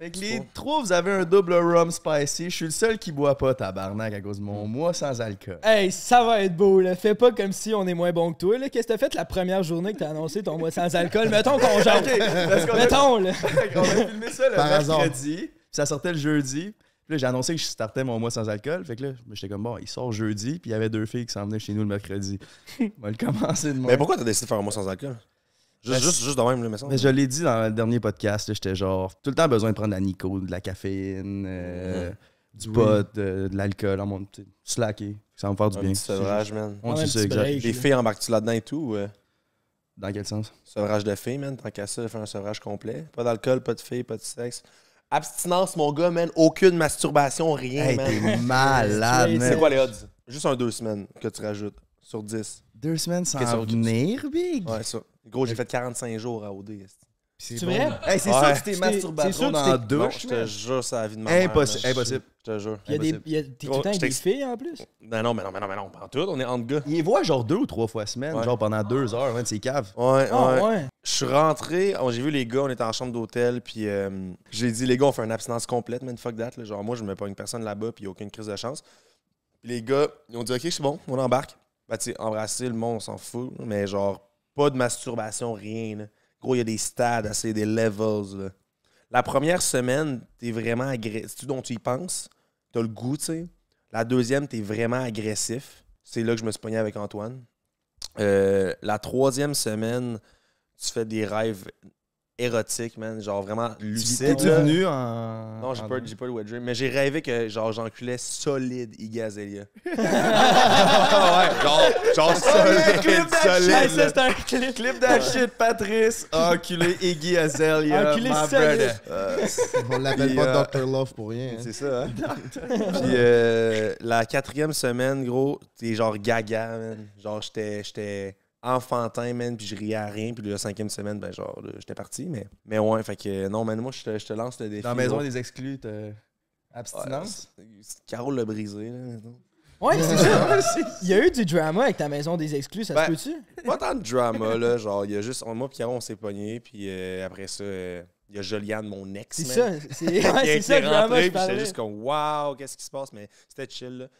Fait que les trois, vous avez un double rum spicy. Je suis le seul qui boit pas, tabarnak, à cause de mon mm. mois sans alcool. Hey, ça va être beau, là. Fais pas comme si on est moins bon que toi, Qu'est-ce que t'as fait la première journée que t'as annoncé ton mois sans alcool? Mettons qu'on Mettons, on a filmé ça le mercredi. Ça sortait le jeudi. Puis là, j'ai annoncé que je startais mon mois sans alcool. Fait que là, j'étais comme, bon, il sort jeudi. Puis il y avait deux filles qui s'en venaient chez nous le mercredi. On va le commencer demain. Mais pourquoi t'as décidé de faire un mois sans alcool? Juste, ben, juste, juste de même, mais Mais je l'ai dit dans le dernier podcast, j'étais genre, tout le temps besoin de prendre de la nico, de la caféine, euh, du pot, euh, de, l'alcool, en mon slacker. Ça va me faire du bien. Petit sevrage, man. On Les filles embarquent-tu là-dedans et tout? Dans quel sens? Sevrage de filles, man. Tant qu'à ça, faire un sevrage complet. Pas d'alcool, pas de filles, pas de sexe. Abstinence, mon gars, man. Aucune masturbation, rien, man. T'es malade, man. C'est quoi les odds? Juste un deux semaines que tu rajoutes sur 10. Deux semaines sans venir, Big? Ouais, ça. Gros, j'ai euh, fait 45 jours à OD. C'est vrai? Bon. c'est ça sûr que tu t'es masturbé dans deux. Non, je te jure, ça la vie de ma mère. Impossible. Impossible. Je te jure. T'es tout le temps avec des filles en plus? Ben non, mais ben non, mais ben non, mais ben non. En tout, on est entre gars. Il les voit genre deux ou trois fois semaine, genre pendant deux ah. heures, c'est cave. Ouais, ouais. Ah, je suis rentré, oh, j'ai vu les gars, on était en chambre d'hôtel, puis euh, j'ai dit, les gars, on fait une abstinence complète, man, fuck that. Genre, moi, je mets pas une personne là-bas, puis aucune crise de chance. Puis les gars, ils ont dit, OK, c'est bon, on embarque. Ben, embrasser le monde, on s'en fout. Mais genre, pas de masturbation, rien. Gros, il y a des stades, assez des levels. La première semaine, t'es vraiment agressif. Tu dont tu y penses, t'as le goût, tu sais. La deuxième, t'es vraiment agressif. C'est là que je me suis pogné avec Antoine. Euh, la troisième semaine, tu fais des rêves érotique, man. Genre vraiment lucide. T'es venu en. Non, j'ai pas, pas le wet dream, mais j'ai rêvé que genre j'enculais solide Azalea. ouais, genre, genre solide. solide. c'est un clip. Clip de shit, Patrice. Enculé Iggy Azalea. Enculé solide. On euh, l'appelle pas euh, Dr. Love pour rien. Hein. C'est ça, hein. Puis euh, la quatrième semaine, gros, t'es genre gaga, man. Genre, j'étais enfantin, man, puis je riais à rien. Puis la cinquième semaine, ben genre, j'étais parti. Mais, mais ouais, fait que non, man, moi, je te, lance le défi. Dans la maison des exclus, abstinence? Carole l'a brisé, là, Ouais, c'est ça. Il y a eu du drama avec ta maison des exclus, ça se ben, peut-tu? Pas tant de drama, là. Genre, il y a juste. Moi, puis Carole, on s'est pogné, puis euh, après ça. Euh, il y a Joliane, mon ex. C'est ça, c'est ouais, ça. c'est drama, juste comme, waouh, qu'est-ce qui se passe? Mais c'était chill. Là.